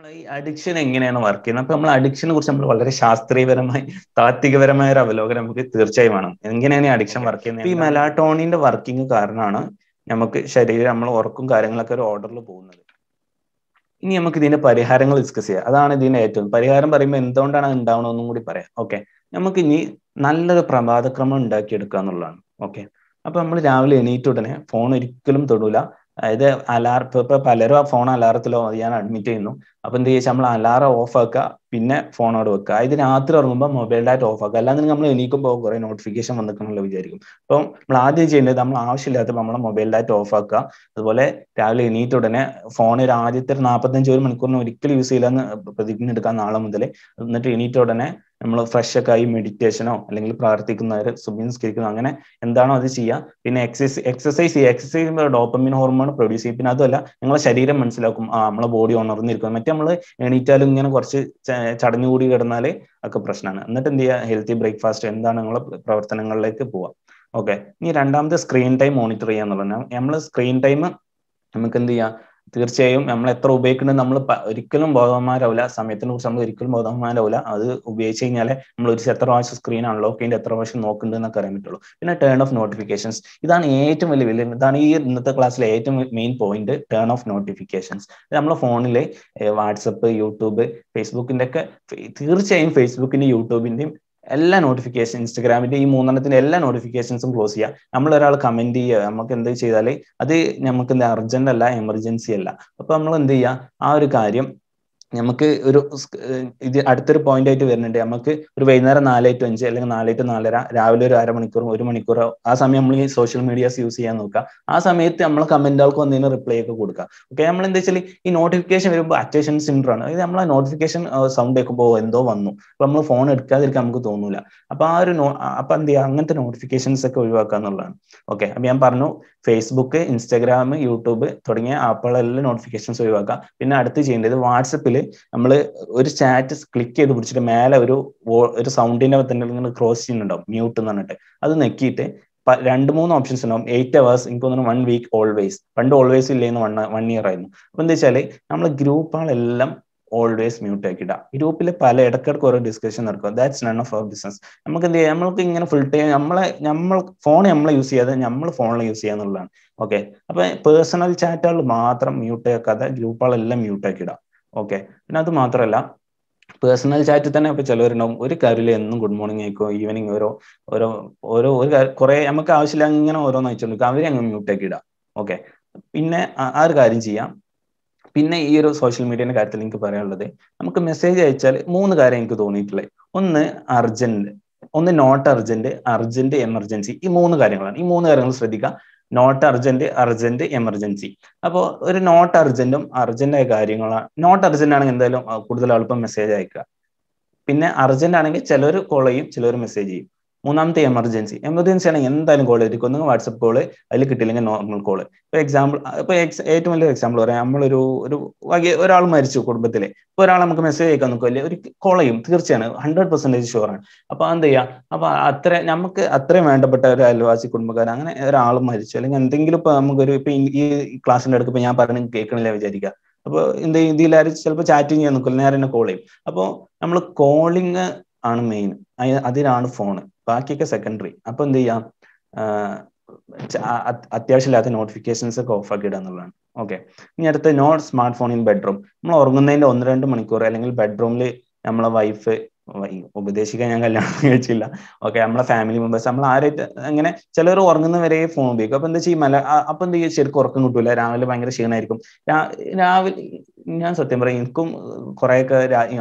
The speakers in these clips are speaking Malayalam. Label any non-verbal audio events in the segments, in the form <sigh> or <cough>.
നമ്മൾ ഈ അഡിക്ഷൻ എങ്ങനെയാണ് വർക്ക് ചെയ്യുന്നത് അപ്പൊ നമ്മൾ അഡിക്ഷനെ കുറിച്ച് നമ്മൾ വളരെ ശാസ്ത്രീയപരമായി താത്വികപരമായ ഒരു അവലോകനം നമുക്ക് തീർച്ചയായും വേണം എങ്ങനെയാണ് ഈ അഡിക്ഷൻ വർക്ക് ചെയ്യുന്നത് ഈ മെലാട്ടോണിന്റെ വർക്കിംഗ് കാരണമാണ് നമുക്ക് ശരീരം നമ്മൾ ഉറക്കും കാര്യങ്ങളൊക്കെ ഒരു ഓർഡറിൽ പോകുന്നത് ഇനി നമുക്ക് ഇതിന്റെ പരിഹാരങ്ങൾ ഡിസ്കസ് ചെയ്യാം അതാണ് ഇതിന്റെ ഏറ്റവും പരിഹാരം പറയുമ്പോൾ എന്തുകൊണ്ടാണ് ഉണ്ടാവണമെന്നും കൂടി പറയാം ഓക്കെ നമുക്ക് ഇനി നല്ലൊരു പ്രഭാതക്രമം ഉണ്ടാക്കിയെടുക്കുക എന്നുള്ളതാണ് ഓക്കെ അപ്പൊ നമ്മൾ രാവിലെ എണീറ്റ ഉടനെ ഫോൺ ഒരിക്കലും തൊടൂല അതായത് അലാർപ്പ് ഇപ്പൊ പലരും ആ ഫോൺ അലാറത്തിലോ ഞാൻ അഡ്മിറ്റ് ചെയ്യുന്നു അപ്പൊ എന്ത് ചെയ്യുക നമ്മൾ അലാറ ഓഫ് ആക്കുക പിന്നെ ഫോൺ അവിടെ വെക്കുക അതായത് രാത്രി ഉറങ്ങുമ്പോൾ മൊബൈൽ ഡാറ്റ ഓഫ് ആക്കുക അല്ലാതെ നമ്മൾ എണീക്കുമ്പോൾ കുറെ നോട്ടിഫിക്കേഷൻ വന്നിട്ടുണ്ടല്ലോ വിചാരിക്കും അപ്പൊ നമ്മൾ ആദ്യം ചെയ്യേണ്ടത് നമ്മൾ ആവശ്യമില്ലാത്തപ്പോൾ നമ്മളെ മൊബൈൽ ഡാറ്റ ഓഫ് ആക്കുക അതുപോലെ രാവിലെ എണീറ്റ ഉടനെ ഫോൺ ഒരു ആദ്യത്തെ ഒരു നാൽപ്പത്തഞ്ച് ഒരു മണിക്കൂറിന് ഒരിക്കലും യൂസ് ചെയ്യില്ലെന്ന് പ്രതിജ്ഞ എടുക്കാൻ നാളെ മുതൽ എന്നിട്ട് എണീറ്റ ഉടനെ നമ്മൾ ഫ്രഷ് ഒക്കെ ആയി മെഡിറ്റേഷനോ അല്ലെങ്കിൽ പ്രാർത്ഥിക്കുന്നവർ സുബിനിസ്കരിക്കുന്നു അങ്ങനെ എന്താണോ അത് ചെയ്യുക പിന്നെ എക്സസൈസ് എക്സസൈസ് ചെയ്യുക എക്സസൈസ് ചെയ്യുമ്പോൾ ഡോപ്പമിൻ ഹോർമോൺ പ്രൊഡ്യൂസ് ചെയ്യും പിന്നെ അതുമല്ല നിങ്ങളെ ശരീരം മനസ്സിലാക്കും ആ നമ്മളെ ബോഡി ഉണർന്നിരിക്കും മറ്റേ നമ്മൾ എണീറ്റാലും ഇങ്ങനെ കുറച്ച് ചടഞ്ഞു കൂടി കിടന്നാൽ ഒക്കെ പ്രശ്നമാണ് എന്നിട്ട് എന്ത് ചെയ്യുക ഹെൽത്തി ബ്രേക്ക്ഫാസ്റ്റ് എന്താണ് നിങ്ങളെ പ്രവർത്തനങ്ങളിലേക്ക് പോവുക ഓക്കെ ഇനി രണ്ടാമത്തെ സ്ക്രീൻ ടൈം മോണിറ്റർ ചെയ്യുക എന്നുള്ളത് നമ്മൾ സ്ക്രീൻ ടൈം നമുക്ക് എന്ത് ചെയ്യാം തീർച്ചയായും നമ്മൾ എത്ര ഉപയോഗിക്കുന്നത് നമ്മൾ ഒരിക്കലും ബോധവന്മാരാവില്ല സമയത്തിനെ കുറിച്ച് നമ്മൾ ഒരിക്കലും ബോധവന്മാരാവില്ല അത് ഉപയോഗിച്ച് കഴിഞ്ഞാൽ നമ്മൾ ഒരു എത്ര പ്രാവശ്യം സ്ക്രീൻ അൺലോക്ക് ചെയ്യേണ്ട എത്ര പ്രാവശ്യം നോക്കുന്നുണ്ട് എന്നൊക്കെ അറിയാൻ പറ്റുള്ളൂ പിന്നെ ടേൺ ഓഫ് നോട്ടിഫിക്കേഷൻസ് ഇതാണ് ഏറ്റവും വലിയ വലിയ ഇതാണ് ഈ ഇന്നത്തെ ക്ലാസ്സിലെ ഏറ്റവും main point turn off notifications നമ്മൾ ഫോണിലെ വാട്സപ്പ് യൂട്യൂബ് ഫേസ്ബുക്കിന്റെ ഒക്കെ തീർച്ചയായും ഫേസ്ബുക്കിന്റെ യൂട്യൂബിന്റെയും എല്ലാ നോട്ടിഫിക്കേഷൻ ഇൻസ്റ്റഗ്രാമിന്റെ ഈ മൂന്നെണ്ണത്തിന്റെ എല്ലാ നോട്ടിഫിക്കേഷൻസും ക്ലോസ് ചെയ്യുക നമ്മൾ ഒരാൾ കമന്റ് ചെയ്യുക നമുക്ക് എന്ത് ചെയ്താൽ അത് നമുക്ക് എന്താ അർജന്റ് അല്ല എമർജൻസി അല്ല അപ്പൊ നമ്മൾ എന്ത് ചെയ്യുക ആ ഒരു കാര്യം നമുക്ക് ഒരു ഇത് അടുത്തൊരു പോയിന്റ് ആയിട്ട് വരുന്നുണ്ട് നമുക്ക് ഒരു വൈകുന്നേരം നാല് ടു അഞ്ച് അല്ലെങ്കിൽ നാല് ടു നാലര രാവിലെ ഒരു അരമണിക്കൂറും ഒരു മണിക്കൂറോ ആ സമയം നമ്മൾ ഈ സോഷ്യൽ മീഡിയാസ് യൂസ് ചെയ്യാൻ നോക്കുക ആ സമയത്ത് നമ്മൾ കമന്റുകൾക്ക് വന്നതിന് റിപ്ലൈ ഒക്കെ കൊടുക്കുക ഓക്കെ നമ്മൾ എന്താ വെച്ചാൽ ഈ നോട്ടിഫിക്കേഷൻ വരുമ്പോൾ അറ്റൻഷൻ സിൻഡ്രോ ആണ് അതായത് നമ്മൾ ആ നോട്ടിഫിക്കേഷൻ സൗണ്ട് കേൾക്കുമ്പോൾ എന്തോ വന്നു അപ്പൊ നമ്മൾ ഫോൺ എടുക്കാതിരിക്കാൻ നമുക്ക് തോന്നൂല അപ്പൊ ആ ഒരു അപ്പൊ എന്ത് ചെയ്യുക അങ്ങനത്തെ നോട്ടിഫിക്കേഷൻസ് ഒക്കെ ഒഴിവാക്കുക എന്നുള്ളതാണ് ഓക്കെ അപ്പൊ ഞാൻ പറഞ്ഞു ഫേസ്ബുക്ക് ഇൻസ്റ്റാഗ്രാം യൂട്യൂബ് തുടങ്ങിയ ആപ്പുകളെല്ലാം നോട്ടിഫിക്കേഷൻസ് ഒഴിവാക്കുക പിന്നെ അടുത്ത് ചെയ്യേണ്ടത് വാട്സപ്പിൽ നമ്മൾ ഒരു സ്റ്റാറ്റസ് ക്ലിക്ക് ചെയ്ത് പിടിച്ചിട്ട് മേലെ ഒരു ഒരു സൗണ്ടിന്റെ തന്നെ ഇങ്ങനെ ക്രോസ് ചെയ്യുന്നുണ്ടാവും മ്യൂട്ട് എന്ന് പറഞ്ഞിട്ട് അത് നെക്കിയിട്ട് രണ്ട് മൂന്ന് ഓപ്ഷൻസ് ഉണ്ടാവും എയ്റ്റ് അവേഴ്സ് എനിക്ക് തോന്നുന്നു വൺ വീക്ക് ഓൾവേസ് പണ്ട് ഓൾവേസ് ഇല്ലേന്ന് വൺ വൺ ഇയർ ആയിരുന്നു അപ്പൊ എന്താ വെച്ചാൽ നമ്മൾ ഗ്രൂപ്പുകളെല്ലാം ഓൾവേസ് മ്യൂട്ട് ആക്കി ഇടാം ഗ്രൂപ്പിലെ പല ഇടക്കിടക്ക് ഓരോ ഡിസ്കഷൻ നടക്കും that's none of our business നമുക്ക് എന്ത് ചെയ്യാം നമ്മൾക്ക് ഇങ്ങനെ ഫുൾ ടൈം നമ്മളെ നമ്മൾ ഫോൺ നമ്മൾ യൂസ് ചെയ്യാതെ നമ്മൾ ഫോണിൽ യൂസ് ചെയ്യാന്നുള്ളതാണ് ഓക്കെ അപ്പൊ പേഴ്സണൽ ചാറ്റുകൾ മാത്രം മ്യൂട്ട് ആക്കാതെ ഗ്രൂപ്പുകളെല്ലാം മ്യൂട്ട് ആക്കി ഇടാം ഓക്കെ പിന്നെ അത് മാത്രമല്ല പേഴ്സണൽ ചാറ്റിൽ തന്നെ ഇപ്പൊ ചിലവരുണ്ടാവും ഒരു കാര്യമില്ല എന്നും ഗുഡ് മോർണിംഗ് ആയിക്കോ ഈവനിങ് ഓരോ ഓരോ ഓരോ ഒരു കുറെ നമുക്ക് ആവശ്യമില്ല അങ്ങനെ ഓരോന്ന് അയച്ചുകൊണ്ട് അവരെ അങ്ങ് മ്യൂട്ടാക്കി ഇടാം ഓക്കെ പിന്നെ ആ ഒരു കാര്യം ചെയ്യാം പിന്നെ ഈ ഒരു സോഷ്യൽ മീഡിയയുടെ കാര്യത്തിൽ എനിക്ക് പറയാനുള്ളത് നമുക്ക് മെസ്സേജ് അയച്ചാൽ മൂന്ന് കാര്യം എനിക്ക് തോന്നിയിട്ടുള്ളത് ഒന്ന് അർജന്റ് ഒന്ന് നോട്ട് അർജന്റ് അർജന്റ് എമർജൻസി ഈ മൂന്ന് കാര്യങ്ങളാണ് ഈ മൂന്ന് കാര്യങ്ങൾ ശ്രദ്ധിക്കുക നോട്ട് അർജന്റ് അർജന്റ് എമർജൻസി അപ്പോൾ ഒരു നോട്ട് അർജന്റും അർജന്റായ കാര്യങ്ങളാണ് നോട്ട് അർജന്റ് ആണെങ്കിൽ എന്തായാലും കൂടുതൽ എളുപ്പം മെസ്സേജ് അയക്കുക പിന്നെ അർജന്റ് ആണെങ്കിൽ ചിലർ കോൾ ചെയ്യും ചിലർ മെസ്സേജ് ചെയ്യും മൂന്നാമത്തെ എമർജൻസി എമർജൻസി ആണെങ്കിൽ എന്തായാലും കോൾ ആയിരിക്കും ഒന്നെങ്കിൽ വാട്സപ്പ് കോള് അതിൽ കിട്ടിയില്ലെങ്കിൽ നോർമൽ കോള് ഇപ്പൊ എക്സാമ്പിൾ ഇപ്പോൾ ഏറ്റവും വലിയ എക്സാമ്പിൾ പറയാം നമ്മളൊരു ഒരു ഒരാൾ മരിച്ചു കുടുംബത്തിലെ ഇപ്പൊ ഒരാൾ നമുക്ക് മെസ്സേജ് അയക്കാൻ നോക്കുമല്ലേ ഒരു കോൾ ചെയ്യും തീർച്ചയാണ് ഹൺഡ്രഡ് പെർസെന്റേജ് ഷുവർ ആണ് അപ്പോൾ എന്ത് ചെയ്യുക അപ്പോൾ അത്ര നമുക്ക് അത്രയും വേണ്ടപ്പെട്ട ഒരു അയൽവാസി കുടുംബക്കാരൻ അങ്ങനെ ഒരാൾ മരിച്ചു അല്ലെങ്കിൽ എന്തെങ്കിലും നമുക്ക് നമുക്കൊരു ഇപ്പൊ ഈ ക്ലാസ്സിൻ്റെ അടുത്ത് ഇപ്പൊ ഞാൻ പറഞ്ഞു കേൾക്കണില്ല വിചാരിക്കുക അപ്പോൾ ഇന്ത് ഇതിലാരും ചിലപ്പോൾ ചാറ്റിങ് ചെയ്യാൻ നോക്കില്ല നേരെ തന്നെ കോൾ ചെയ്യും അപ്പോൾ നമ്മൾ കോളിങ് ആണ് മെയിൻ അതിനാണ് ഫോണ് ബാക്കിയൊക്കെ സെക്കൻഡറി അപ്പൊ എന്ത് ചെയ്യാം അത്യാവശ്യമില്ലാത്ത നോട്ടിഫിക്കേഷൻസ് ഒക്കെ ഓഫ് ആക്കി ഇടുക എന്നുള്ളതാണ് ഓക്കെ ഇനി അടുത്ത no smartphone in bedroom നമ്മൾ ഉറങ്ങുന്നതിന്റെ ഒന്ന് രണ്ട് മണിക്കൂർ അല്ലെങ്കിൽ ബെഡ്റൂമിൽ നമ്മളെ വൈഫ് ഉപദേശിക്കാൻ ഞാൻ കല്യാണം <laughs> കഴിച്ചില്ല ഓക്കെ നമ്മളെ ഫാമിലി മെമ്പേഴ്സ് നമ്മൾ ആരായിട്ട് അങ്ങനെ ചിലർ ഉറങ്ങുന്നവരെ ഫോൺ ഉപയോഗിക്കും അപ്പൊ എന്താ ചെയ്യും അപ്പൊ എന്ത് ചെയ്യും ശരിക്കും ഉറക്കം കിട്ടൂല രാവിലെ ഭയങ്കര ക്ഷീണമായിരിക്കും രാവിലെ ഞാൻ സത്യം പറയാം എനിക്കും കുറെയൊക്കെ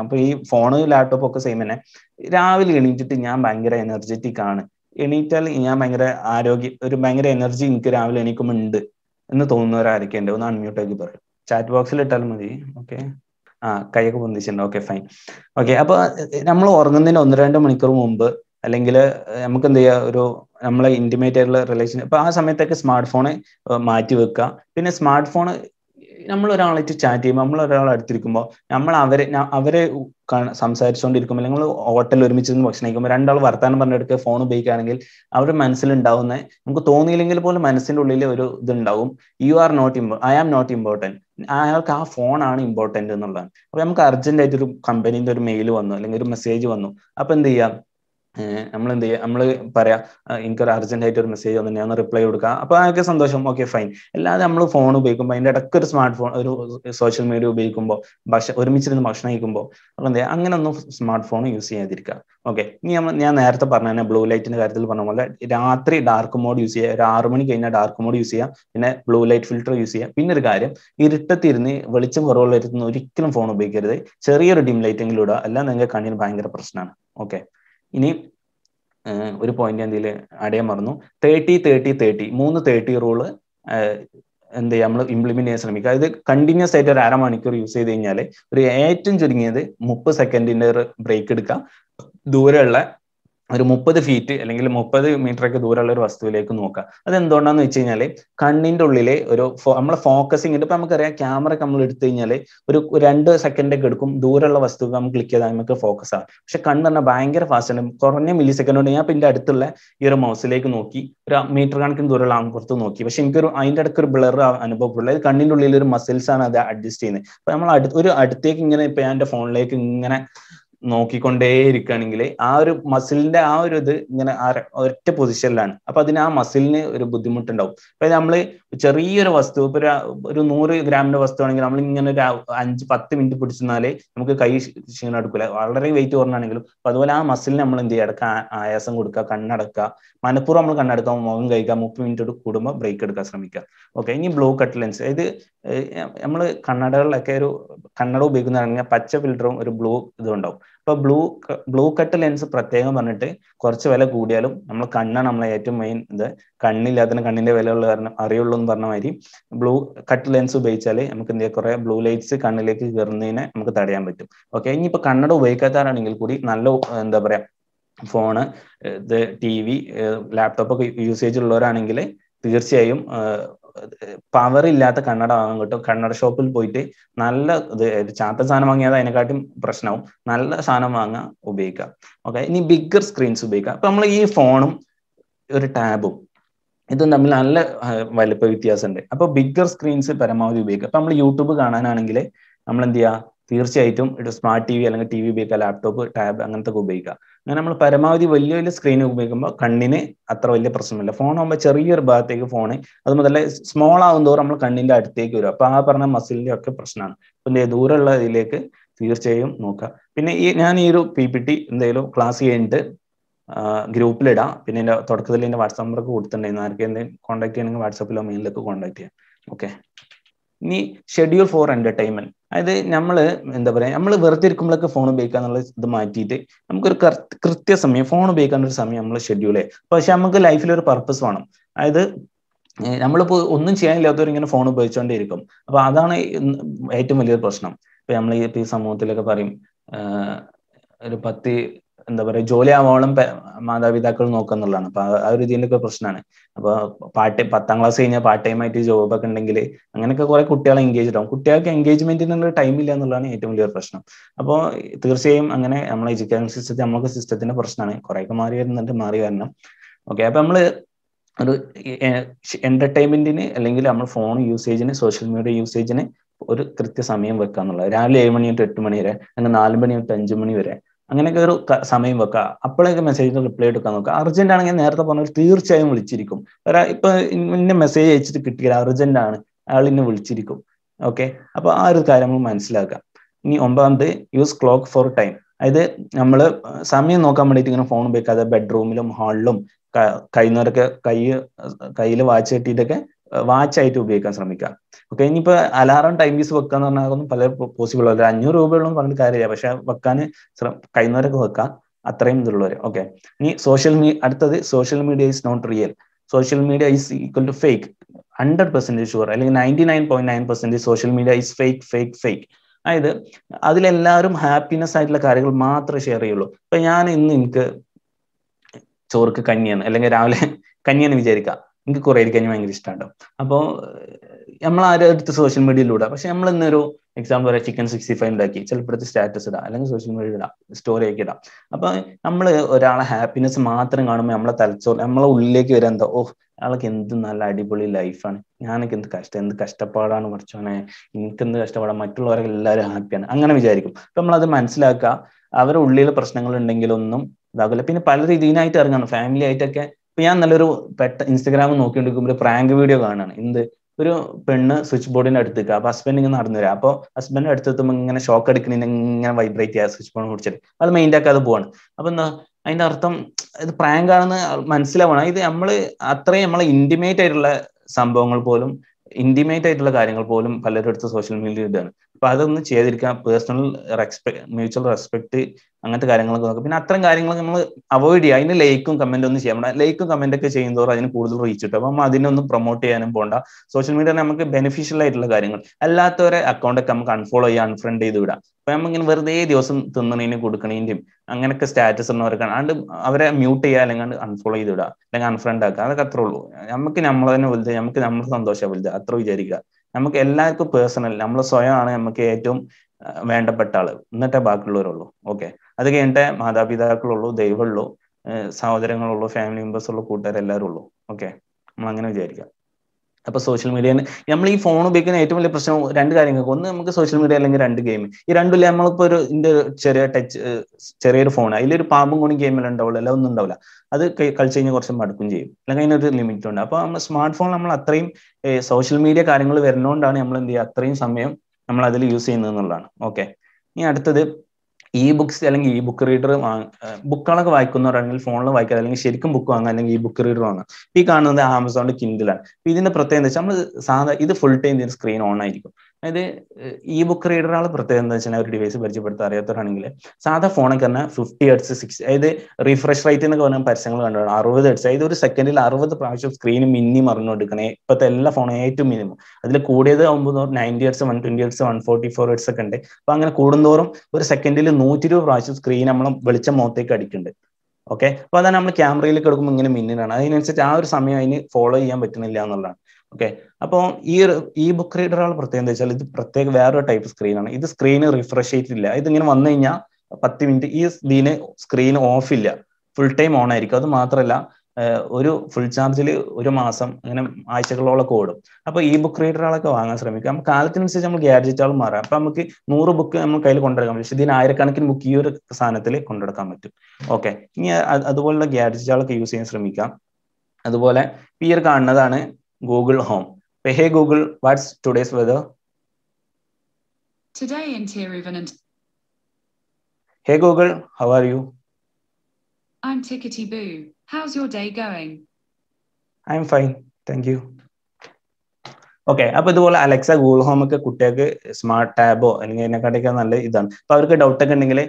അപ്പൊ ഈ ഫോണ് ലാപ്ടോപ്പ് ഒക്കെ സെയിം തന്നെ രാവിലെ എണീറ്റിട്ട് ഞാൻ ഭയങ്കര എനർജറ്റിക് ആണ് എണീറ്റാൽ ഞാൻ ഭയങ്കര ആരോഗ്യ ഒരു ഭയങ്കര എനർജി എനിക്ക് രാവിലെ എണീക്കുമ്പോൾ ഉണ്ട് എന്ന് തോന്നുന്നവരായിരിക്കും എൻ്റെ ഒന്ന് അൺമ്യൂട്ട് പറയും ചാറ്റ് ബോക്സിൽ ഇട്ടാൽ മതി ഓക്കെ ആ കൈയൊക്കെ പൊന്തിച്ചിട്ടുണ്ട് ഓക്കെ ഫൈൻ ഓക്കെ അപ്പൊ നമ്മൾ ഉറങ്ങുന്നതിന് ഒന്ന് രണ്ട് മണിക്കൂർ മുമ്പ് അല്ലെങ്കിൽ നമുക്ക് എന്ത് ചെയ്യുക ഒരു നമ്മളെ ഇന്റിമേറ്റ് ആയിട്ടുള്ള റിലേഷൻ അപ്പൊ ആ സമയത്തൊക്കെ സ്മാർട്ട് ഫോണ് മാറ്റി വെക്കുക പിന്നെ സ്മാർട്ട് ഫോണ് നമ്മൾ ഒരാളായിട്ട് ചാറ്റ് ചെയ്യുമ്പോൾ നമ്മൾ ഒരാളെ അടുത്തിരിക്കുമ്പോൾ നമ്മൾ അവരെ അവരെ സംസാരിച്ചുകൊണ്ടിരിക്കുമ്പോൾ അല്ലെങ്കിൽ ഹോട്ടലിൽ ഒരുമിച്ച് നിന്ന് ഭക്ഷണം കഴിക്കുമ്പോൾ രണ്ടാൾ വർത്താനം പറഞ്ഞെടുക്ക ഫോൺ ഉപയോഗിക്കുകയാണെങ്കിൽ അവരുടെ മനസ്സിലുണ്ടാവുന്ന നമുക്ക് തോന്നിയില്ലെങ്കിൽ പോലും മനസ്സിൻ്റെ ഉള്ളിൽ ഒരു ഇതുണ്ടാവും you are not impo I am not important അയാൾക്ക് ആ ഫോണാണ് ഇമ്പോർട്ടന്റ് എന്നുള്ളതാണ് അപ്പൊ നമുക്ക് അർജന്റ് ആയിട്ട് ഒരു കമ്പനിന്റെ ഒരു മെയിൽ വന്നു അല്ലെങ്കിൽ ഒരു മെസ്സേജ് വന്നു അപ്പൊ എന്ത് ചെയ്യാം നമ്മൾ എന്ത് ചെയ്യുക നമ്മൾ എനിക്ക് ഒരു അർജന്റ് ആയിട്ട് ഒരു മെസ്സേജ് വന്നിട്ട് ഞാൻ റിപ്ലൈ കൊടുക്കുക അപ്പൊ അതൊക്കെ സന്തോഷം ഓക്കെ ഫൈൻ അല്ലാതെ നമ്മൾ ഫോൺ ഉപയോഗിക്കുമ്പോൾ അതിന്റെ ഇടയ്ക്ക് ഒരു സ്മാർട്ട് ഫോൺ ഒരു സോഷ്യൽ മീഡിയ ഉപയോഗിക്കുമ്പോൾ ഭക്ഷ ഒരുമിച്ചിരുന്ന് ഭക്ഷണം കഴിക്കുമ്പോൾ നമ്മൾ എന്താ അങ്ങനെ ഒന്നും സ്മാർട്ട് ഫോൺ യൂസ് ചെയ്യാതിരിക്കുക ഓക്കെ ഇനി നമ്മൾ ഞാൻ നേരത്തെ പറഞ്ഞ തന്നെ ബ്ലൂ ലൈറ്റിന്റെ കാര്യത്തിൽ പറഞ്ഞ പോലെ രാത്രി ഡാർക്ക് മോഡ് യൂസ് ചെയ്യുക ഒരു ആറു മണി കഴിഞ്ഞാൽ ഡാർക്ക് മോഡ് യൂസ് ചെയ്യുക പിന്നെ ബ്ലൂ ലൈറ്റ് ഫിൽറ്റർ യൂസ് ചെയ്യുക പിന്നെ ഒരു കാര്യം ഇരുട്ടത്തിരുന്ന് വെളിച്ചം കുറവുള്ള ഇരുത്തുന്ന ഒരിക്കലും ഫോൺ ഉപയോഗിക്കരുത് ചെറിയൊരു ഡിം ലൈറ്റെങ്കിലും ഇടുക അല്ല നിങ്ങൾക്ക് കണ്ണിന് ഭയങ്കര പ്രശ്നമാണ് ഓക്കെ ഇനി ഒരു പോയിന്റ് എന്തെങ്കിലും ആഡ് മറന്നു തേർട്ടി തേർട്ടി തേർട്ടി മൂന്ന് തേർട്ടി റൂള് എന്ത് ചെയ്യാം നമ്മൾ ഇംപ്ലിമെന്റ് ചെയ്യാൻ ശ്രമിക്കുക അതായത് കണ്ടിന്യൂസ് ആയിട്ട് ഒരു അരമണിക്കൂർ യൂസ് ചെയ്ത് കഴിഞ്ഞാൽ ഒരു ഏറ്റവും ചുരുങ്ങിയത് മുപ്പത് സെക്കൻഡിന്റെ ഒരു ബ്രേക്ക് എടുക്കുക ദൂരെയുള്ള ഒരു മുപ്പത് ഫീറ്റ് അല്ലെങ്കിൽ മുപ്പത് മീറ്ററൊക്കെ ദൂരമുള്ള ഒരു വസ്തുവിലേക്ക് നോക്കുക അത് എന്തുകൊണ്ടാന്ന് വെച്ച് കഴിഞ്ഞാൽ കണ്ണിന്റെ ഉള്ളിലെ ഒരു നമ്മളെ ഫോക്കസിങ് ഇപ്പൊ നമുക്കറിയാം ക്യാമറ നമ്മൾ എടുത്തു കഴിഞ്ഞാൽ ഒരു രണ്ട് സെക്കൻഡ് ഒക്കെ എടുക്കും ദൂരമുള്ള വസ്തു നമുക്ക് ക്ലിക്ക് ചെയ്താൽ നമുക്ക് ഫോക്കസ് ആകും പക്ഷെ കണ്ണ് പറഞ്ഞാൽ ഭയങ്കര ഫാസ്റ്റ് ആണ് കുറഞ്ഞ മില്ലി സെക്കൻഡ് കൊണ്ട് ഞാൻ പിന്നെ അടുത്തുള്ള ഈ ഒരു മൗസിലേക്ക് നോക്കി ഒരു മീറ്റർ കണക്കിന് ദൂരമുള്ള ആമ്പുറത്ത് നോക്കി പക്ഷെ എനിക്കൊരു അതിന്റെ ഇടയ്ക്ക് ഒരു ബ്ലർ അനുഭവപ്പെടുള്ള അത് കണ്ണിന്റെ ഉള്ളിൽ ഒരു മസിൽസ് ആണ് അത് അഡ്ജസ്റ്റ് ചെയ്യുന്നത് അപ്പൊ നമ്മൾ അടുത്ത് ഒരു അടുത്തേക്ക് ഇങ്ങനെ ഇപ്പൊ ഞാൻ എന്റെ ഫോണിലേക്ക് ഇങ്ങനെ നോക്കിക്കൊണ്ടേയിരിക്കുകയാണെങ്കിൽ ആ ഒരു മസിലിന്റെ ആ ഒരു ഇത് ഇങ്ങനെ ഒറ്റ പൊസിഷനിലാണ് അപ്പൊ അതിന് ആ മസിലിന് ഒരു ബുദ്ധിമുട്ടുണ്ടാവും അപ്പൊ നമ്മൾ ചെറിയൊരു വസ്തു ഇപ്പൊ ഒരു നൂറ് ഗ്രാമിന്റെ വസ്തു ആണെങ്കിൽ നമ്മൾ ഇങ്ങനെ ഒരു അഞ്ച് പത്ത് മിനിറ്റ് പിടിച്ചെന്നാലേ നമുക്ക് കൈ ക്ഷീണം എടുക്കില്ല വളരെ വെയിറ്റ് കുറഞ്ഞാണെങ്കിലും അപ്പൊ അതുപോലെ ആ മസിലിന് നമ്മൾ എന്ത് ചെയ്യുക ആയാസം കൊടുക്കുക കണ്ണടക്കുക മനഃപൂർവ്വം നമ്മൾ കണ്ണടക്കുക മുഖം കഴിക്കുക മുപ്പത് മിനിറ്റ് കൂടുമ്പോൾ ബ്രേക്ക് എടുക്കാൻ ശ്രമിക്കുക ഓക്കെ ഇനി ബ്ലൂ കട്ട് ലെൻസ് ഇത് നമ്മൾ കണ്ണടകളിലൊക്കെ ഒരു കണ്ണട ഉപയോഗിക്കുന്നതാണെങ്കിൽ പച്ച ഫിൽറ്ററും ഒരു ബ്ലൂ ഇതും ഉണ്ടാവും അപ്പൊ ബ്ലൂ ബ്ലൂ കട്ട് ലെൻസ് പ്രത്യേകം പറഞ്ഞിട്ട് കുറച്ച് വില കൂടിയാലും നമ്മൾ കണ്ണാണ് നമ്മളെ ഏറ്റവും മെയിൻ ഇത് കണ്ണില്ലാത്തതിന് കണ്ണിന്റെ വില ഉള്ള കാരണം അറിയുള്ളൂ എന്ന് പറഞ്ഞ മാതിരി ബ്ലൂ കട്ട് ലെൻസ് ഉപയോഗിച്ചാൽ നമുക്ക് എന്ത് കുറെ ബ്ലൂ ലൈറ്റ്സ് കണ്ണിലേക്ക് കയറുന്നതിനെ നമുക്ക് തടയാൻ പറ്റും ഓക്കെ ഇനിയിപ്പോ കണ്ണട ഉപയോഗിക്കാത്തവരാണെങ്കിൽ കൂടി നല്ല എന്താ പറയാ ഫോണ് ഇത് ടി വി ലാപ്ടോപ്പ് ഒക്കെ യൂസേജ് ഉള്ളവരാണെങ്കിൽ തീർച്ചയായും പവർ ഇല്ലാത്ത കണ്ണട വാങ്ങാൻ കിട്ടും കണ്ണട ഷോപ്പിൽ പോയിട്ട് നല്ല ചാത്ത സാധനം വാങ്ങിയത് അതിനെക്കാട്ടും പ്രശ്നവും നല്ല സാധനം വാങ്ങാൻ ഉപയോഗിക്കാം ഓക്കെ ഇനി ബിഗ്ഗർ സ്ക്രീൻസ് ഉപയോഗിക്കാം അപ്പൊ നമ്മൾ ഈ ഫോണും ഒരു ടാബും ഇതും തമ്മിൽ നല്ല വലിപ്പ വ്യത്യാസമുണ്ട് അപ്പൊ ബിഗ്ഗർ സ്ക്രീൻസ് പരമാവധി ഉപയോഗിക്കുക അപ്പൊ നമ്മൾ യൂട്യൂബ് കാണാനാണെങ്കിൽ നമ്മൾ എന്ത് ചെയ്യുക തീർച്ചയായിട്ടും ഒരു സ്മാർട്ട് ടി വി അല്ലെങ്കിൽ ടി വി ഉപയോഗിക്കുക ലാപ്ടോപ്പ് ടാബ് അങ്ങനത്തെ ഒക്കെ ഉപയോഗിക്കുക അങ്ങനെ നമ്മൾ പരമാവധി വലിയ വലിയ സ്ക്രീൻ ഉപയോഗിക്കുമ്പോൾ കണ്ണിന് അത്ര വലിയ പ്രശ്നമില്ല ആകുമ്പോൾ ചെറിയൊരു ഭാഗത്തേക്ക് ഫോണ് അത് മുതലേ സ്മോൾ തോറും നമ്മൾ കണ്ണിന്റെ അടുത്തേക്ക് വരും അപ്പൊ ആ പറഞ്ഞ മസിലിന്റെ ഒക്കെ പ്രശ്നമാണ് അപ്പം ദൂരമുള്ള ഇതിലേക്ക് തീർച്ചയായും നോക്കുക പിന്നെ ഈ ഞാൻ ഈ ഒരു പി പി ടി എന്തെങ്കിലും ക്ലാസ് കഴിഞ്ഞിട്ട് ഗ്രൂപ്പിലിടാം പിന്നെ എൻ്റെ തുടക്കത്തിൽ എൻ്റെ വാട്സാപ്പ് നമ്പർ കൊടുത്തിട്ടുണ്ടായിരുന്നു ആർക്കെന്തെങ്കിലും കോൺടാക്ട് ചെയ്യണമെങ്കിൽ വാട്സാപ്പിലോ മെയിലിലൊക്കെ കോൺടാക്ട് ചെയ്യാം ഓക്കെ ഇനി ഷെഡ്യൂൾ ഫോർ എന്റർടൈൻമെന്റ് അതായത് നമ്മൾ എന്താ പറയാ നമ്മൾ വെറുതെ ഇരിക്കുമ്പോഴൊക്കെ ഫോൺ ഉപയോഗിക്കുക എന്നുള്ള ഇത് മാറ്റിയിട്ട് നമുക്കൊരു കൃത്യസമയം ഫോൺ ഉപയോഗിക്കാനുള്ള ഒരു സമയം നമ്മൾ ഷെഡ്യൂൾ ചെയ്യാം പക്ഷെ നമുക്ക് ലൈഫിൽ ഒരു പർപ്പസ് വേണം അതായത് നമ്മളിപ്പോൾ ഒന്നും ചെയ്യാനില്ലാത്തവർ ഇങ്ങനെ ഫോൺ ഉപയോഗിച്ചുകൊണ്ടേ ഇരിക്കും അപ്പൊ അതാണ് ഏറ്റവും വലിയൊരു പ്രശ്നം ഇപ്പൊ നമ്മൾ ഈ സമൂഹത്തിലൊക്കെ പറയും ഒരു പത്ത് എന്താ പറയുക ജോലി ആവണം മാതാപിതാക്കൾ നോക്കുന്നുള്ളതാണ് അപ്പൊ ആ ഒരു രീതിയിലൊക്കെ പ്രശ്നമാണ് അപ്പൊ പാർട്ടി പത്താം ക്ലാസ് കഴിഞ്ഞാൽ പാർട്ട് ടൈം ആയിട്ട് ജോബ് ഒക്കെ ഉണ്ടെങ്കിൽ അങ്ങനെയൊക്കെ കുറെ കുട്ടികളെ എൻഗേജ് ആവും കുട്ടികൾക്ക് എൻഗേജ്മെന്റിനുള്ള ടൈം ഇല്ല എന്നുള്ളതാണ് ഏറ്റവും വലിയൊരു പ്രശ്നം അപ്പോൾ തീർച്ചയായും അങ്ങനെ നമ്മളെ എഡ്യൂക്കേഷൻ സിസ്റ്റത്തിൽ നമ്മളൊക്കെ സിസ്റ്റത്തിന്റെ പ്രശ്നമാണ് കുറേയൊക്കെ മാറി വരുന്നുണ്ട് മാറി വരണം ഓക്കെ അപ്പൊ നമ്മള് ഒരു എന്റർടൈൻമെന്റിന് അല്ലെങ്കിൽ നമ്മൾ ഫോൺ യൂസേജിന് സോഷ്യൽ മീഡിയ യൂസേജിന് ഒരു കൃത്യ സമയം വെക്കാന്നുള്ളത് രാവിലെ ഏഴ് മണി തൊട്ട് എട്ട് മണി വരെ അങ്ങനെ നാല് മണി തൊട്ട് അഞ്ച് മണി വരെ അങ്ങനെയൊക്കെ ഒരു സമയം വെക്കുക അപ്പോഴേക്ക് മെസ്സേജിന് റിപ്ലൈ എടുക്കാൻ നോക്കുക അർജന്റ് ആണെങ്കിൽ നേരത്തെ പറഞ്ഞാൽ തീർച്ചയായും വിളിച്ചിരിക്കും ഒരാൾ ഇപ്പൊ ഇന്ന മെസ്സേജ് അയച്ചിട്ട് കിട്ടിയില്ല അർജന്റ് ആണ് അയാൾ ഇന്നെ വിളിച്ചിരിക്കും ഓക്കെ അപ്പൊ ആ ഒരു കാര്യം നമ്മൾ മനസ്സിലാക്കുക ഇനി ഒമ്പതാമത് യൂസ് ക്ലോക്ക് ഫോർ ടൈം അതായത് നമ്മൾ സമയം നോക്കാൻ വേണ്ടിയിട്ട് ഇങ്ങനെ ഫോൺ ഉപയോഗിക്കാതെ ബെഡ്റൂമിലും ഹാളിലും കൈന്നവരൊക്കെ കൈ കയ്യിൽ വാച്ച് കെട്ടിയിട്ടൊക്കെ വാച്ചായിട്ട് ഉപയോഗിക്കാൻ ശ്രമിക്കുക ഓക്കെ ഇനിയിപ്പോ അലാറം ടൈം പീസ് വെക്കാന്ന് പറഞ്ഞാൽ ഒന്നും പല പോസിബിൾ അല്ല അഞ്ഞൂറ് രൂപയുള്ള പറഞ്ഞിട്ട് കാര്യമില്ല പക്ഷെ വെക്കാൻ കഴിയുന്നവരൊക്കെ വെക്കാം അത്രയും ഇതുള്ളവര് ഓക്കെ ഇനി സോഷ്യൽ മീ അടുത്തത് social media is not real social media is equal to fake hundred percentage sure അല്ലെങ്കിൽ ninety nine point nine percentage social media is fake fake fake അതായത് അതിലെല്ലാവരും ഹാപ്പിനെസ് ആയിട്ടുള്ള കാര്യങ്ങൾ മാത്രമേ ഷെയർ ചെയ്യുള്ളൂ ഇപ്പൊ ഞാൻ ഇന്ന് എനിക്ക് ചോർക്ക് കഞ്ഞിയാണ് അല്ലെങ്കിൽ രാവിലെ കഞ്ഞിയെന്ന് വിചാരിക്കാം എനിക്ക് കുറെ ഇരിക്കാൻ ഭയങ്കര ഇഷ്ടമുണ്ടാവും അപ്പോൾ നമ്മൾ ആരും അടുത്ത് സോഷ്യൽ മീഡിയയിലൂടെ പക്ഷെ നമ്മൾ ഇന്നൊരു എക്സാമ്പിൾ പറയാം ചിക്കൻ സിക്സ്റ്റി ഫൈവ് ഉണ്ടാക്കി ചിലപ്പോഴത്തെ സ്റ്റാറ്റസ് ഇടാം അല്ലെങ്കിൽ സോഷ്യൽ മീഡിയ ഇടാം സ്റ്റോറി ആക്കി ഇടാം അപ്പൊ നമ്മൾ ഒരാളെ ഹാപ്പിനെസ് മാത്രം കാണുമ്പോൾ നമ്മളെ തലച്ചോറ് നമ്മളെ ഉള്ളിലേക്ക് വരാൻ എന്താ ഓഹ് അയാൾക്ക് എന്ത് നല്ല അടിപൊളി ലൈഫാണ് ഞാനൊക്കെ എന്ത് കഷ്ടം എന്ത് കഷ്ടപ്പാടാണ് കുറച്ചോനെ എനിക്ക് എന്ത് കഷ്ടപ്പാടാണ് മറ്റുള്ളവരൊക്കെ എല്ലാവരും ഹാപ്പിയാണ് അങ്ങനെ വിചാരിക്കും അപ്പൊ നമ്മളത് മനസ്സിലാക്കുക അവരുടെ ഉള്ളിൽ പ്രശ്നങ്ങൾ ഉണ്ടെങ്കിലൊന്നും ഇതാകില്ല പിന്നെ പല രീതിയിലായിട്ട് ഇറങ്ങണം ഫാമിലി ആയിട്ടൊക്കെ ഇപ്പൊ ഞാൻ നല്ലൊരു പെട്ട ഇൻസ്റ്റഗ്രാം നോക്കിക്കൊണ്ടിരിക്കുമ്പോൾ ഒരു പ്രാങ്ക് വീഡിയോ കാണാണ് എന്ത് ഒരു പെണ്ണ് സ്വിച്ച് ബോർഡിന്റെ നിൽക്കുക അപ്പൊ ഹസ്ബൻഡ് ഇങ്ങനെ നടന്നു വരാം അപ്പൊ ഹസ്ബൻഡ് അടുത്തെത്തുമ്പോൾ ഇങ്ങനെ ഷോക്ക് എടുക്കുന്നതിന് ഇങ്ങനെ വൈബ്രേറ്റ് ചെയ്യാം സ്വിച്ച് ബോർഡ് കുടിച്ചിട്ട് അത് മൈൻഡ് ആക്കാതെ പോവാണ് അപ്പൊ എന്താ അതിന്റെ അർത്ഥം ഇത് പ്രാങ്ക് ആണെന്ന് മനസ്സിലാവണം ഇത് നമ്മൾ അത്രയും നമ്മളെ ഇന്റിമേറ്റ് ആയിട്ടുള്ള സംഭവങ്ങൾ പോലും ഇന്റിമേറ്റ് ആയിട്ടുള്ള കാര്യങ്ങൾ പോലും പലരും അടുത്ത് സോഷ്യൽ മീഡിയ ഇതാണ് അപ്പൊ അതൊന്നും ചെയ്തിരിക്കുക പേഴ്സണൽ റെസ്പെക്ട് മ്യൂച്വൽ റെസ്പെക്ട് അങ്ങനത്തെ കാര്യങ്ങളൊക്കെ നോക്കുക പിന്നെ അത്തരം കാര്യങ്ങളൊക്കെ നമ്മൾ അവോയ്ഡ് ചെയ്യുക അതിന് ലൈക്കും കമന്റ് ഒന്നും ചെയ്യാൻ വേണ്ട ലൈക്കും കമന്റ് ഒക്കെ ചെയ്യുന്നതോറും അതിന് കൂടുതൽ റീച്ച് കിട്ടും അപ്പം അതിനൊന്നും പ്രൊമോട്ട് ചെയ്യാനും പോകണ്ട സോഷ്യൽ മീഡിയ നമുക്ക് ബെനിഫിഷ്യൽ ആയിട്ടുള്ള കാര്യങ്ങൾ അല്ലാത്തവരെ അക്കൗണ്ടൊക്കെ നമുക്ക് അൺഫോളോ ചെയ്യാം അൺഫ്രണ്ട് ചെയ്ത് വിടാം അപ്പൊ ഇങ്ങനെ വെറുതെ ദിവസം തിന്നണേനും കൊടുക്കണേന്റെയും അങ്ങനെയൊക്കെ സ്റ്റാറ്റസ് ഉള്ളവർക്ക് ആണ്ട് അവരെ മ്യൂട്ട് ചെയ്യുക അല്ലെങ്കിൽ അൺഫോളോ ചെയ്ത് വിടുക അല്ലെങ്കിൽ അൺഫ്രണ്ട് ആക്കുക അതൊക്കെ അത്രേ ഉള്ളൂ നമുക്ക് നമ്മളെ തന്നെ വലുത് നമുക്ക് നമ്മുടെ സന്തോഷം വലുത് അത്ര വിചാരിക്കുക നമുക്ക് എല്ലാവർക്കും പേഴ്സണൽ നമ്മൾ സ്വയമാണ് നമുക്ക് ഏറ്റവും വേണ്ടപ്പെട്ട ആള് എന്നിട്ടേ ബാക്കിയുള്ളവരുള്ളൂ ഓക്കെ അത് കഴിഞ്ഞിട്ട് മാതാപിതാക്കളുള്ളൂ ദൈവമുള്ളൂ സഹോദരങ്ങളുള്ളൂ ഫാമിലി മെമ്പേഴ്സ് ഉള്ളൂ കൂട്ടുകാരെല്ലാവരും ഉള്ളൂ ഓക്കെ നമ്മൾ അങ്ങനെ വിചാരിക്കാം അപ്പൊ സോഷ്യൽ മീഡിയ നമ്മൾ ഈ ഫോൺ ഉപയോഗിക്കുന്ന ഏറ്റവും വലിയ പ്രശ്നം രണ്ട് കാര്യങ്ങൾക്ക് ഒന്ന് നമുക്ക് സോഷ്യൽ മീഡിയ അല്ലെങ്കിൽ രണ്ട് ഗെയിം ഈ രണ്ടില്ല നമ്മളിപ്പോ ഒരു ഇതിന്റെ ചെറിയ ടച്ച് ചെറിയൊരു ഫോൺ അതിലൊരു പാമ്പും കോണി എല്ലാം ഉണ്ടാവില്ല അല്ല ഒന്നും ഉണ്ടാവില്ല അത് കളിച്ചു കഴിഞ്ഞാൽ കുറച്ച് മടുക്കും ചെയ്യും അല്ലെങ്കിൽ അതിനൊരു ലിമിറ്റ് ഉണ്ട് അപ്പൊ നമ്മൾ സ്മാർട്ട് ഫോൺ നമ്മൾ അത്രയും സോഷ്യൽ മീഡിയ കാര്യങ്ങൾ വരുന്നതുകൊണ്ടാണ് നമ്മൾ എന്ത് ചെയ്യുക അത്രയും സമയം നമ്മൾ അതിൽ യൂസ് ചെയ്യുന്നത് എന്നുള്ളതാണ് ഓക്കെ ഇനി അടുത്തത് ഇ ബുക്സ് അല്ലെങ്കിൽ ഇ ബുക്ക് റീഡർ ബുക്കുകളൊക്കെ വായിക്കുന്നവരാണെങ്കിൽ ഫോണിൽ വായിക്കുക അല്ലെങ്കിൽ ശരിക്കും ബുക്ക് വാങ്ങാൻ അല്ലെങ്കിൽ ഇ ബുക്ക് റീഡർ വാങ്ങുക ഈ കാണുന്നത് ആമസോണിൽ കിൻഡിലാണ് ഇതിന്റെ പ്രത്യേകത വെച്ചാൽ നമ്മൾ സാധാരണ ഇത് ഫുൾ ടൈം ഇതിന്റെ സ്ക്രീൻ ഓൺ ആയിരിക്കും അതായത് ഇ ബുക്ക് റീഡറിനാൾ പ്രത്യേകം എന്താ വെച്ചാൽ ഒരു ഡിവൈസ് പരിചയപ്പെടുത്താൻ അറിയാത്തവരാണെങ്കിൽ സാധാ ഫോണിൽ തന്നെ ഫിഫ്റ്റി ഹെഡ്സ് സിക്സ് അതായത് റീഫ്രഷ് റേറ്റ് എന്നൊക്കെ പറഞ്ഞാൽ പരസ്യങ്ങൾ കണ്ടാണ് അറുപത് ഹെഡ്സ് അതായത് ഒരു സെക്കൻഡിൽ അറുപത് പ്രാവശ്യം സ്ക്രീൻ മിന്നി മറന്നു കൊടുക്കണം ഇപ്പോഴത്തെ എല്ലാ ഫോണും ഏറ്റവും മിനിമം അതിൽ കൂടിയത് ആകുമ്പോൾ ninety hertz one twenty hertz one forty four hertz ഒക്കെ ഉണ്ട് അപ്പൊ അങ്ങനെ കൂടുന്തോറും ഒരു സെക്കൻഡിൽ നൂറ്റി ഇരുപത് പ്രാവശ്യം സ്ക്രീൻ നമ്മൾ വെളിച്ചം മുഖത്തേക്ക് അടിക്കുന്നുണ്ട് ഓക്കെ അപ്പൊ അതാണ് നമ്മൾ ക്യാമറയിലേക്ക് എടുക്കുമ്പോൾ ഇങ്ങനെ മിന്നിനാണ് അതിനനുസരിച്ച് ആ ഒരു സമയം അതിന് ഫോളോ ചെയ്യാൻ പറ്റുന്നില്ല എന്നുള്ളതാണ് ഓക്കെ അപ്പോൾ ഈ ഈ ബുക്ക് റീഡറുകൾ പ്രത്യേകം എന്താ വെച്ചാൽ ഇത് പ്രത്യേക വേറൊരു ടൈപ്പ് സ്ക്രീനാണ് ഇത് സ്ക്രീന് റിഫ്രഷ് ചെയ്തിട്ടില്ല ഇതിങ്ങനെ വന്നു കഴിഞ്ഞാൽ പത്ത് മിനിറ്റ് ഈ ഇതിന് സ്ക്രീൻ ഓഫ് ഇല്ല ഫുൾ ടൈം ഓൺ ആയിരിക്കും അത് മാത്രമല്ല ഒരു ഫുൾ ചാർജിൽ ഒരു മാസം അങ്ങനെ ആഴ്ചകളോളൊക്കെ ഓടും അപ്പോൾ ഈ ബുക്ക് റീഡറുകളൊക്കെ വാങ്ങാൻ ശ്രമിക്കുക നമുക്ക് കാലത്തിനനുസരിച്ച് നമ്മൾ ഗാഡ്ജറ്റുകൾ മാറാം അപ്പം നമുക്ക് നൂറ് ബുക്ക് നമ്മൾ കയ്യിൽ കൊണ്ടുവരാൻ പറ്റും പക്ഷേ ഇതിന് ആയിരക്കണക്കിന് ബുക്ക് ഈ ഒരു സാധനത്തിൽ കൊണ്ടുവെക്കാൻ പറ്റും ഓക്കെ ഇനി അതുപോലുള്ള ഗാഡ്ജറ്റുകളൊക്കെ യൂസ് ചെയ്യാൻ ശ്രമിക്കാം അതുപോലെ ഈ ഒരു കാണുന്നതാണ് Google Home. Hey Google, what's today's weather? Today in Tiruvanant. Hey Google, how are you? I'm Tickety Boo. How's your day going? I am fine thank you okay അപ്പൊ ഇതുപോലെ അലക്സ ഗൂഗിൾ ഹോം ഒക്കെ കുട്ടികൾക്ക് സ്മാർട്ട് ടാബോ അല്ലെങ്കിൽ അതിനെക്കാട്ടൊക്കെ നല്ല ഇതാണ് അപ്പൊ അവർക്ക് ഡൗട്ട് ഒക്കെ ഉണ്ടെങ്കിൽ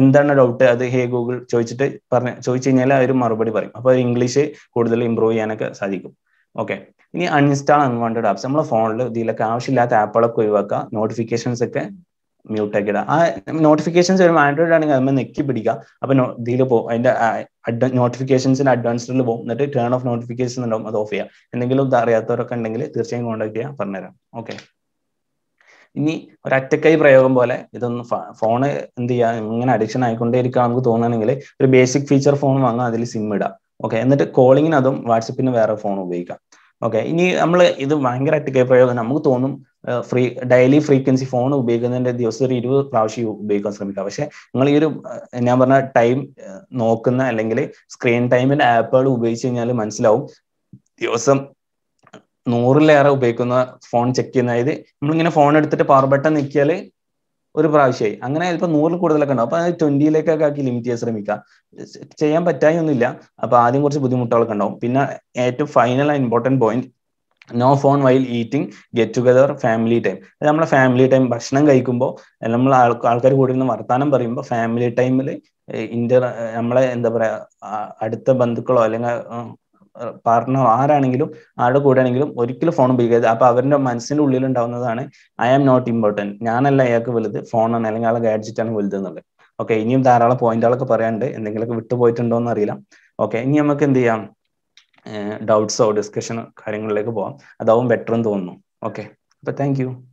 എന്താണ് ഡൗട്ട് അത് ഹേ ഗൂഗിൾ ചോദിച്ചിട്ട് പറഞ്ഞ ചോദിച്ചു കഴിഞ്ഞാൽ അവർ മറുപടി പറയും അപ്പൊ ഇംഗ്ലീഷ് കൂടുതൽ ഇമ്പ്രൂവ് ചെയ്യാനൊക്കെ സാധിക്കും ഓക്കെ ഇനി അൺഇൻസ്റ്റാൾ അൺവാണ്ടഡ് ആപ്സ് നമ്മളെ ഫോണിൽ ഇതിലൊക്കെ ആവശ്യമില്ലാത്ത ആപ്പുകളൊക്കെ ഒഴിവാക്കുക നോട്ടിഫിക്കേഷൻസ് ഒക്കെ മ്യൂട്ട് ആക്കി ആ നോട്ടിഫിക്കേഷൻസ് വരുമ്പോൾ ആൻഡ്രോയിഡ് ആണെങ്കിൽ അതിന് നെക്കി പിടിക്കുക അപ്പൊ ഇതിൽ പോകും അതിന്റെ നോട്ടിഫിക്കേഷൻസിന്റെ അഡ്വാൻസ്ഡിൽ പോകും എന്നിട്ട് ടേൺ ഓഫ് നോട്ടിഫിക്കേഷൻ ഉണ്ടാവും അത് ഓഫ് ചെയ്യുക എന്തെങ്കിലും അറിയാത്തവരൊക്കെ ഉണ്ടെങ്കിൽ തീർച്ചയായും കോൺടാക്ട് ചെയ്യാം പറഞ്ഞുതരാം ഓക്കെ ഇനി ഒരറ്റക്കൈ പ്രയോഗം പോലെ ഇതൊന്ന് ഫോൺ എന്ത് ചെയ്യുക ഇങ്ങനെ അഡിക്ഷൻ ആയിക്കൊണ്ടേ ഇരിക്കുക നമുക്ക് തോന്നുകയാണെങ്കിൽ ഒരു ബേസിക് ഫീച്ചർ ഫോൺ വാങ്ങുക അതിൽ സിം ഇടുക ഓക്കെ എന്നിട്ട് കോളിങ്ങിന് അതും വാട്സപ്പിന് വേറെ ഫോൺ ഉപയോഗിക്കാം ഓക്കെ ഇനി നമ്മൾ ഇത് ഭയങ്കരമായിട്ട് കേൾപ്പോഴും നമുക്ക് തോന്നും ഫ്രീ ഡെയിലി ഫ്രീക്വൻസി ഫോൺ ഉപയോഗിക്കുന്നതിന്റെ ദിവസം ഒരു ഇരുപത് പ്രാവശ്യം ഉപയോഗിക്കാൻ ശ്രമിക്കുക പക്ഷെ നിങ്ങൾ ഈ ഒരു ഞാൻ പറഞ്ഞ ടൈം നോക്കുന്ന അല്ലെങ്കിൽ സ്ക്രീൻ ടൈമിന്റെ ആപ്പുകൾ ഉപയോഗിച്ച് കഴിഞ്ഞാൽ മനസ്സിലാവും ദിവസം നൂറിലേറെ ഉപയോഗിക്കുന്ന ഫോൺ ചെക്ക് ചെയ്യുന്ന അതായത് നമ്മളിങ്ങനെ ഫോൺ എടുത്തിട്ട് പവർ ബട്ടൺ നിൽക്കിയാൽ ഒരു പ്രാവശ്യമായി അങ്ങനെ ചിലപ്പോൾ നൂറിൽ കൂടുതലൊക്കെ ഉണ്ടാവും അപ്പൊ ട്വന്റിയിലേക്കൊക്കെ ആക്കി ലിമിറ്റ് ചെയ്യാൻ ശ്രമിക്കുക ചെയ്യാൻ പറ്റായൊന്നുമില്ല അപ്പൊ ആദ്യം കുറച്ച് ബുദ്ധിമുട്ടുകളൊക്കെ ഉണ്ടാവും പിന്നെ ഏറ്റവും final and important point no phone while eating get together family time നമ്മളെ ഫാമിലി ടൈം ഭക്ഷണം കഴിക്കുമ്പോൾ നമ്മൾ ആൾക്കാർ കൂടി നിന്ന് വർത്താനം പറയുമ്പോൾ ഫാമിലി ടൈമിൽ ഇന്റർ നമ്മളെ എന്താ പറയാ അടുത്ത ബന്ധുക്കളോ അല്ലെങ്കിൽ പാർട്ട്ണർ ആരാണെങ്കിലും ആരുടെ കൂടെ ആണെങ്കിലും ഒരിക്കലും ഫോൺ ഉപയോഗിക്കരുത് അപ്പൊ അവരുടെ മനസ്സിന്റെ ഉള്ളിൽ ഉണ്ടാവുന്നതാണ് ഐ ആം നോട്ട് ഇമ്പോർട്ടൻറ്റ് ഞാനല്ല അയാൾക്ക് വലുത് ഫോണാണ് അല്ലെങ്കിൽ ആളെ ഗാഡ്ജറ്റ് ആണ് വലുത് എന്നുള്ളത് ഓക്കെ ഇനിയും ധാരാളം പോയിന്റുകളൊക്കെ പറയാനുണ്ട് എന്തെങ്കിലുമൊക്കെ വിട്ടുപോയിട്ടുണ്ടോ എന്ന് അറിയില്ല ഓക്കെ ഇനി നമുക്ക് എന്ത് ചെയ്യാം ഡൗട്ട്സോ ഡിസ്കഷനോ കാര്യങ്ങളിലേക്ക് പോവാം അതാവും ബെറ്റർ എന്ന് തോന്നുന്നു ഓക്കെ അപ്പൊ താങ്ക്